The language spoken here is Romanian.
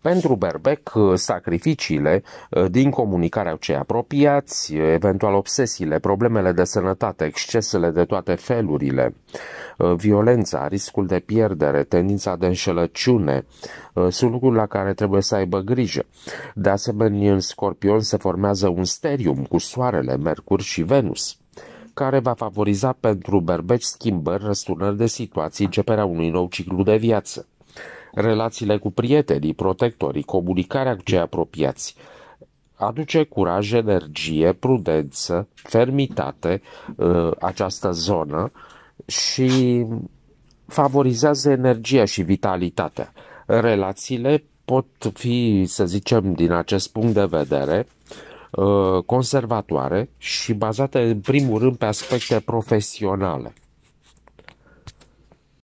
Pentru Berbec, uh, sacrificiile uh, din comunicarea cu cei apropiați, uh, eventual obsesiile, problemele de sănătate, excesele de toate felurile, violența, riscul de pierdere, tendința de înșelăciune, sunt lucruri la care trebuie să aibă grijă. De asemenea, în Scorpion se formează un sterium cu Soarele, Mercur și Venus care va favoriza pentru berbeci schimbări, răsturnări de situații, începerea unui nou ciclu de viață relațiile cu prietenii, protectorii, comunicarea cu cei apropiați. Aduce curaj, energie, prudență, fermitate uh, această zonă și favorizează energia și vitalitatea. Relațiile pot fi, să zicem, din acest punct de vedere, uh, conservatoare și bazate în primul rând pe aspecte profesionale.